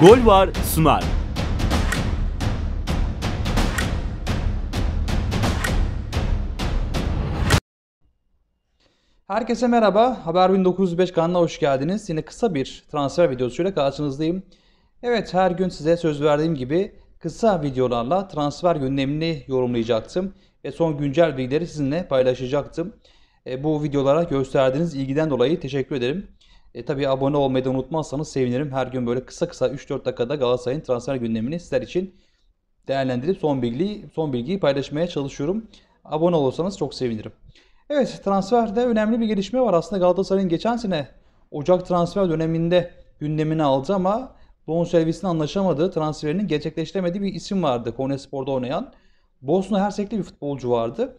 Gol var sunar. Herkese merhaba. Haber 1905 kanalına hoş geldiniz. Yine kısa bir transfer videosuyla karşınızdayım. Evet her gün size söz verdiğim gibi kısa videolarla transfer gündemini yorumlayacaktım. Ve son güncel bilgileri sizinle paylaşacaktım. E, bu videolara gösterdiğiniz ilgiden dolayı teşekkür ederim. E, tabii abone olmayı da unutmazsanız sevinirim. Her gün böyle kısa kısa 3-4 dakikada Galatasaray'ın transfer gündemini sizler için değerlendirip son bilgiyi, son bilgiyi paylaşmaya çalışıyorum. Abone olursanız çok sevinirim. Evet transferde önemli bir gelişme var. Aslında Galatasaray'ın geçen sene Ocak transfer döneminde gündemini aldı ama servisini anlaşamadığı transferinin gerçekleştiremediği bir isim vardı. Konya Spor'da oynayan. Bosna Hersekli bir futbolcu vardı.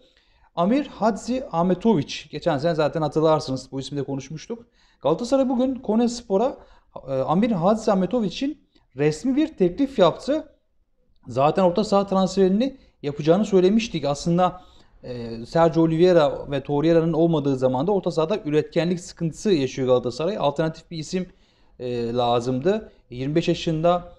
Amir Hadzi Ahmetoviç. Geçen sene zaten hatırlarsınız bu isimde konuşmuştuk. Galatasaray bugün Konespor'a e, Amir Hadzi Ahmetoviç'in resmi bir teklif yaptı. Zaten orta saha transferini yapacağını söylemiştik. Aslında e, Sergio Oliveira ve Torreira'nın olmadığı zamanda orta sahada üretkenlik sıkıntısı yaşıyor Galatasaray. Alternatif bir isim e, lazımdı. 25 yaşında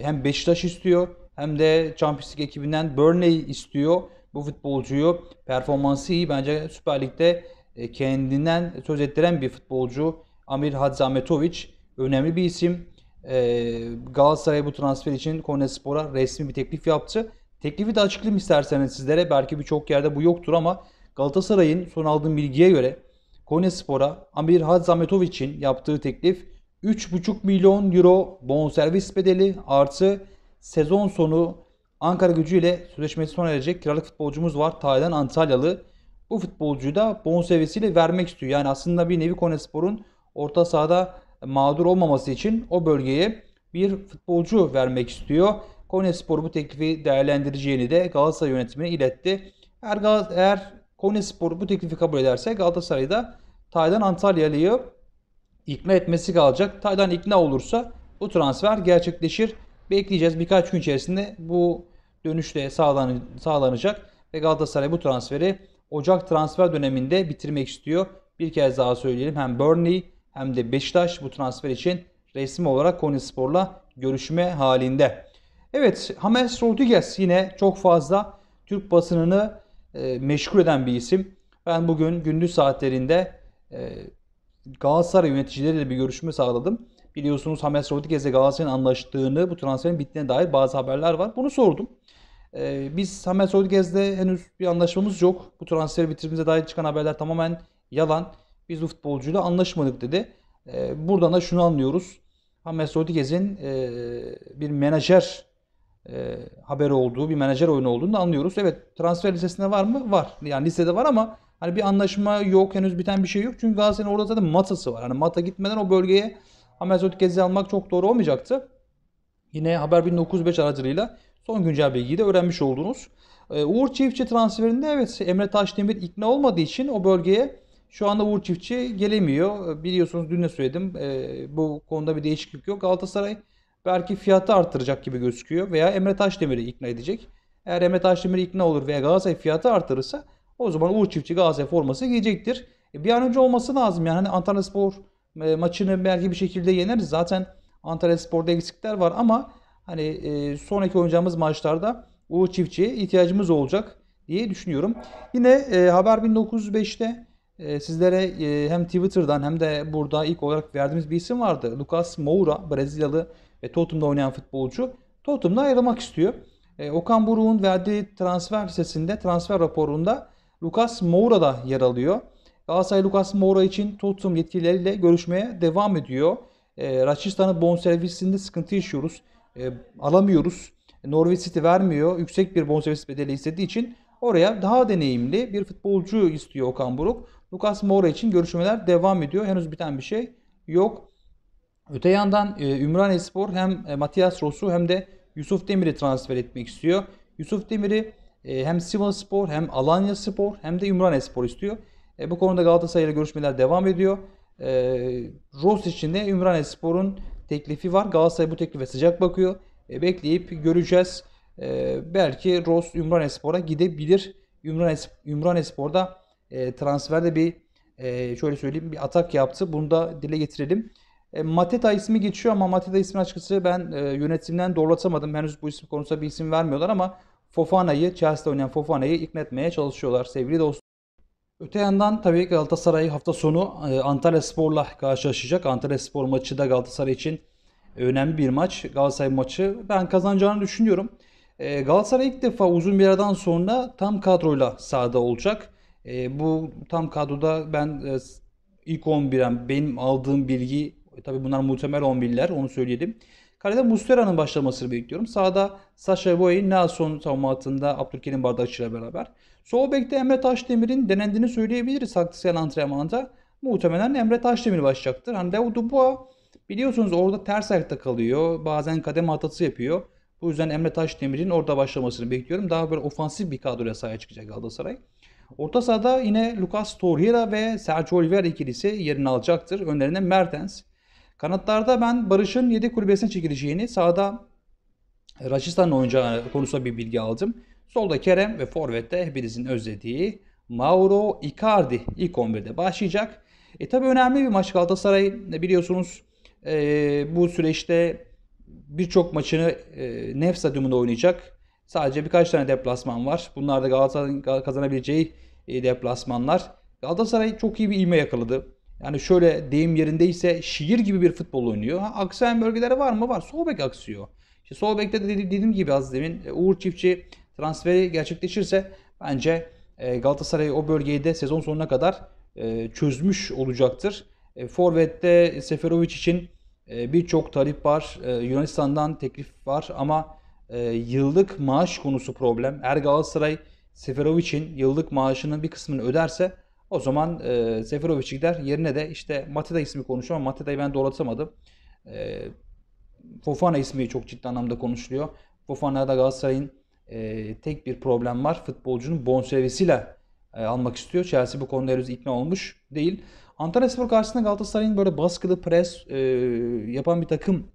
hem Beşiktaş istiyor hem de Champions League ekibinden Burnley istiyor bu futbolcuyu performansı iyi bence Süper Lig'de e, kendinden söz ettiren bir futbolcu. Amir Hadzametovic önemli bir isim. E, Galatasaray bu transfer için Konyaspor'a resmi bir teklif yaptı. Teklifi de açıklayayım isterseniz sizlere. Belki birçok yerde bu yoktur ama Galatasaray'ın son aldığım bilgiye göre Konyaspor'a Amir Hadzametovic'in yaptığı teklif 3,5 milyon euro bonservis bedeli artı sezon sonu Ankara gücüyle sözleşmesi sona erecek kiralık futbolcumuz var. Taylan Antalyalı. Bu futbolcuyu da seviyesiyle vermek istiyor. Yani aslında bir nevi Konespor'un orta sahada mağdur olmaması için o bölgeye bir futbolcu vermek istiyor. Konyaspor bu teklifi değerlendireceğini de Galatasaray yönetimine iletti. Eğer, eğer Konyaspor bu teklifi kabul ederse Galatasaray'da Taydan Antalyalı'yı ikna etmesi kalacak. Taydan ikna olursa bu transfer gerçekleşir. Bekleyeceğiz birkaç gün içerisinde bu dönüşte sağlan sağlanacak ve Galatasaray bu transferi Ocak transfer döneminde bitirmek istiyor. Bir kez daha söyleyelim hem Burnley hem de Beşiktaş bu transfer için resmi olarak Konyaspor'la görüşme halinde. Evet James Rodriguez yine çok fazla Türk basınını e, meşgul eden bir isim. Ben bugün gündüz saatlerinde e, Galatasaray yöneticileriyle bir görüşme sağladım. Biliyorsunuz James Rodriguez'le Galatasaray'ın anlaştığını, bu transferin bittiğine dair bazı haberler var. Bunu sordum. Ee, biz James Rodriguez'le henüz bir anlaşmamız yok. Bu transferi bitirimize dair çıkan haberler tamamen yalan. Biz bu futbolcuyla anlaşmadık dedi. Ee, buradan da şunu anlıyoruz. James Rodriguez'in e, bir menajer e, haberi olduğu, bir menajer oyunu olduğunu da anlıyoruz. Evet transfer listesinde var mı? Var. Yani listede var ama hani bir anlaşma yok, henüz biten bir şey yok. Çünkü Galatasaray'ın orada zaten matası var. Hani mata gitmeden o bölgeye Amersot Gezi almak çok doğru olmayacaktı. Yine Haber 1905 aracılığıyla son güncel bilgiyi de öğrenmiş oldunuz. Ee, Uğur Çiftçi transferinde evet Emre Taşdemir ikna olmadığı için o bölgeye şu anda Uğur Çiftçi gelemiyor. Ee, biliyorsunuz dün de söyledim ee, bu konuda bir değişiklik yok. Galatasaray belki fiyatı artıracak gibi gözüküyor veya Emre Taşdemir'i ikna edecek. Eğer Emre Taşdemir ikna olur veya Galatasaray fiyatı artırırsa o zaman Uğur Çiftçi Galatasaray forması giyecektir. E, bir an önce olması lazım yani hani Antalya Spor e, maçını belki bir şekilde yeneriz. Zaten Antalya Spor'da eksikler var ama hani e, sonraki oynayacağımız maçlarda Uğur Çiftçi'ye ihtiyacımız olacak diye düşünüyorum. Yine e, Haber 1905'te sizlere hem Twitter'dan hem de burada ilk olarak verdiğimiz bir isim vardı. Lucas Moura, Brezilyalı ve Tottenham'da oynayan futbolcu. Tottenham'da ayrılmak istiyor. Okan Buruk'un verdiği transfer listesinde, transfer raporunda Lucas Moura da yer alıyor. Galatasaray Lucas Moura için Tottenham yetkilileriyle görüşmeye devam ediyor. E, ee, Raşistan'ın bonservisinde sıkıntı yaşıyoruz. E, alamıyoruz. Norwich City vermiyor. Yüksek bir bonservis bedeli istediği için oraya daha deneyimli bir futbolcu istiyor Okan Buruk. Lucas Moura için görüşmeler devam ediyor. Henüz biten bir şey yok. Öte yandan e, Ümran Espor hem e, Matias Rosu hem de Yusuf Demir'i transfer etmek istiyor. Yusuf Demir'i e, hem Sivas Spor hem Alanya Spor hem de Ümran Espor istiyor. E, bu konuda Galatasaray ile görüşmeler devam ediyor. E, Ross için de Ümraniye Spor'un teklifi var. Galatasaray bu teklife sıcak bakıyor. E, bekleyip göreceğiz. E, belki Ross Ümraniye Spor'a gidebilir. Ümraniye, Ümraniye Spor'da e, transferde bir e, şöyle söyleyeyim bir atak yaptı. Bunu da dile getirelim. E, Mateta ismi geçiyor ama Mateta ismi açıkçası ben e, yönetimden doğrulatamadım. Henüz bu isim konusunda bir isim vermiyorlar ama Fofana'yı, Chelsea'de oynayan Fofana'yı ikna etmeye çalışıyorlar sevgili dostlar. Öte yandan tabii Galatasaray hafta sonu e, Antalya Spor'la karşılaşacak. Antalya Spor maçı da Galatasaray için e, önemli bir maç. Galatasaray maçı ben kazanacağını düşünüyorum. E, Galatasaray ilk defa uzun bir aradan sonra tam kadroyla sahada olacak. Bu tam kadroda ben ilk 11'em benim aldığım bilgi tabii bunlar muhtemel 11'ler onu söyleyelim. Kalede Mustera'nın başlamasını bekliyorum. Sağda Sasha Boy, Nelson savunma hattında Abdülkerim Bardakçı ile beraber. Sol bekte Emre Taşdemir'in denendiğini söyleyebiliriz taktiksel antrenmanda. Muhtemelen Emre Taşdemir başlayacaktır. Hani David Dubois biliyorsunuz orada ters ayakta kalıyor. Bazen kademe hatası yapıyor. Bu yüzden Emre Taşdemir'in orada başlamasını bekliyorum. Daha böyle ofansif bir kadroya sahaya çıkacak Galatasaray. Orta sahada yine Lucas Torreira ve Sergio Oliver ikilisi yerini alacaktır. Önlerinde Mertens. Kanatlarda ben Barış'ın 7 kulübesine çekileceğini, sağda Raşistan'ın oyuncağı konusunda bir bilgi aldım. Solda Kerem ve Forvet'te hepinizin özlediği Mauro Icardi ilk 11'de başlayacak. E tabi önemli bir maç Galatasaray e, biliyorsunuz e, bu süreçte birçok maçını e, Nef Stadyumunda oynayacak. Sadece birkaç tane deplasman var. Bunlar da Galatasaray'ın kazanabileceği e, deplasmanlar. Galatasaray çok iyi bir ilme yakaladı. Yani şöyle deyim yerindeyse şiir gibi bir futbol oynuyor. Ha, aksayan bölgeleri var mı? Var. Sol bek aksıyor. İşte sol bekte de dediğim gibi az demin e, Uğur Çiftçi transferi gerçekleşirse bence e, Galatasaray o bölgeyi de sezon sonuna kadar e, çözmüş olacaktır. E, forvet'te Seferovic için birçok talip var. Yunanistan'dan teklif var ama yıllık maaş konusu problem. Eğer Galatasaray Seferovic'in yıllık maaşının bir kısmını öderse o zaman e, Seferovic gider. Yerine de işte Mateta ismi konuşuyor ama Mateta'yı ben doğrulatamadım. E, Fofana ismi çok ciddi anlamda konuşuluyor. Fofana da Galatasaray'ın e, tek bir problem var. Futbolcunun bonservisiyle e, almak istiyor. Chelsea bu konuda henüz ikna olmuş değil. Antalya Spor karşısında Galatasaray'ın böyle baskılı pres e, yapan bir takım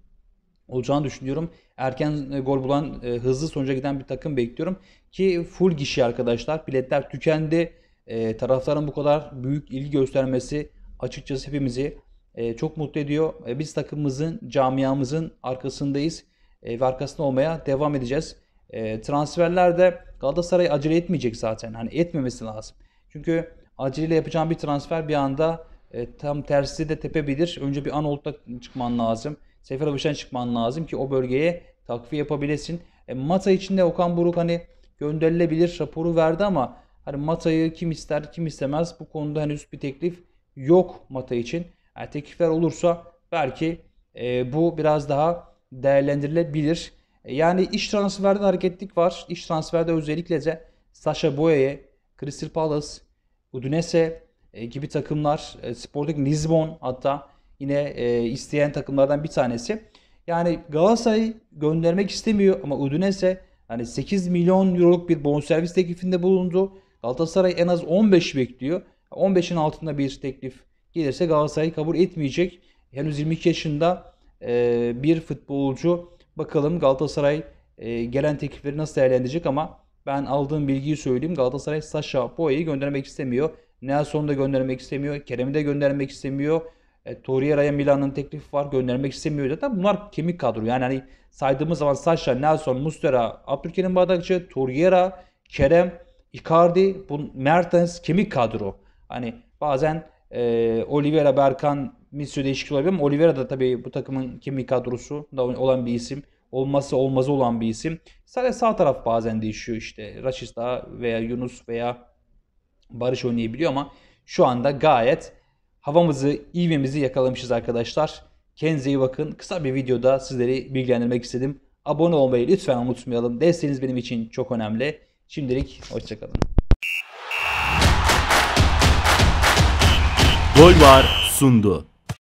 olacağını düşünüyorum. Erken e, gol bulan, e, hızlı sonuca giden bir takım bekliyorum. Ki full gişi arkadaşlar. Biletler tükendi. E, taraftarın bu kadar büyük ilgi göstermesi açıkçası hepimizi e, çok mutlu ediyor. E, biz takımımızın, camiamızın arkasındayız e, ve arkasında olmaya devam edeceğiz. E, ee, transferlerde Galatasaray acele etmeyecek zaten. Hani etmemesi lazım. Çünkü aceleyle yapacağım bir transfer bir anda e, tam tersi de tepebilir. Önce bir Anolt'ta çıkman lazım. sefer Seferovic'den çıkman lazım ki o bölgeye takviye yapabilesin. E, Mata için de Okan Buruk hani gönderilebilir raporu verdi ama hani Mata'yı kim ister kim istemez bu konuda henüz bir teklif yok Mata için. Yani teklifler olursa belki e, bu biraz daha değerlendirilebilir. Yani iş transferde hareketlik var. İş transferde özellikle de Sasha Boye, Crystal Palace, Udinese e, gibi takımlar, e, Sporting Lisbon hatta yine e, isteyen takımlardan bir tanesi. Yani Galatasaray göndermek istemiyor ama Udinese hani 8 milyon euroluk bir bonservis teklifinde bulundu. Galatasaray en az 15 bekliyor. 15'in altında bir teklif gelirse Galatasaray kabul etmeyecek. Henüz 22 yaşında bir futbolcu Bakalım Galatasaray e, gelen teklifleri nasıl değerlendirecek ama ben aldığım bilgiyi söyleyeyim. Galatasaray Sasha Boye'yi göndermek istemiyor. Nelson'u da göndermek istemiyor. Kerem'i de göndermek istemiyor. E, Torreira'ya Milan'ın teklifi var. Göndermek istemiyor. Zaten bunlar kemik kadro. Yani hani saydığımız zaman Sasha, Nelson, Mustera, Abdülkerim Bardakçı, Torreira, Kerem, Icardi, bu Mertens kemik kadro. Hani bazen e, Oliveira, Berkan, bir sürü değişiklik olabilir ama Oliveira da tabii bu takımın kimi kadrosu da olan bir isim. Olmazsa olmazı olan bir isim. Sadece sağ taraf bazen değişiyor işte. Raşis daha veya Yunus veya Barış oynayabiliyor ama şu anda gayet havamızı, ivmemizi yakalamışız arkadaşlar. Kendinize iyi bakın. Kısa bir videoda sizleri bilgilendirmek istedim. Abone olmayı lütfen unutmayalım. Desteğiniz benim için çok önemli. Şimdilik hoşçakalın. Gol var sundu.